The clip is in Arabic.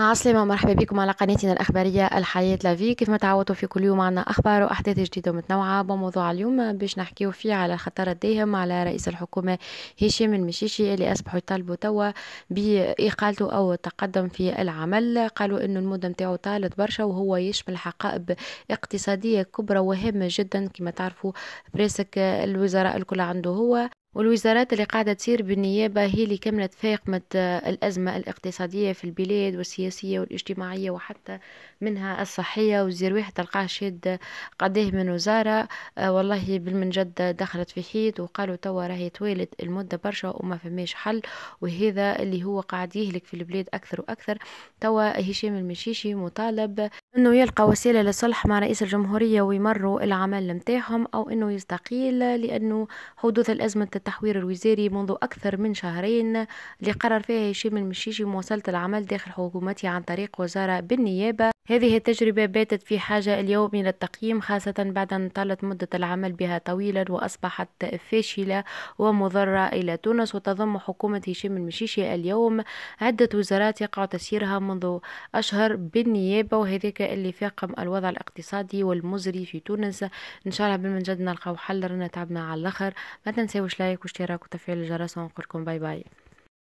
عسلامة مرحبا بكم على قناتنا الأخبارية الحياة لافي كيف ما تعودتوا في كل يوم عنا أخبار وأحداث جديدة ومتنوعة بموضوع اليوم باش نحكيو فيه على الخطر الداهم على رئيس الحكومة هشام المشيشي اللي أصبحوا يطالبوا توا بإقالته أو التقدم في العمل قالوا إنه المدة نتاعو طالت برشا وهو يشمل حقائب اقتصادية كبرى وهامة جدا كما تعرفوا بريسك الوزراء الكل عنده هو والوزارات اللي قاعدة تسير بالنيابة هي اللي كملت فاقمة آه، الأزمة الاقتصادية في البلاد والسياسية والاجتماعية وحتى منها الصحية وزير واحد تلقاه شاد قديه من وزارة آه، والله بالمنجد دخلت في حيط وقالوا توا راهي توالت المدة برشا وما فماش حل وهذا اللي هو قاعد يهلك في البلاد أكثر وأكثر توا هشام المشيشي مطالب انه يلقى وسيلة لصلح مع رئيس الجمهورية ويمروا العمل متاعهم او انه يستقيل لانه حدوث الازمة التحوير الوزاري منذ اكثر من شهرين اللي قرر فيها هشام المشيشي مواصلة العمل داخل حكومته عن طريق وزارة بالنيابة هذه التجربة باتت في حاجة اليوم إلى التقييم خاصة بعد أن طالت مدة العمل بها طويلا وأصبحت فاشلة ومضرة إلى تونس وتضم حكومة هشام المشيشي اليوم عدة وزارات يقع تسييرها منذ أشهر بالنيابة وهذاك اللي فاقم الوضع الاقتصادي والمزري في تونس إن شاء الله بالمنجد نلقاو حل رانا تعبنا على الآخر ما تنساوش لايك واشتراك وتفعيل الجرس ونقولكم باي باي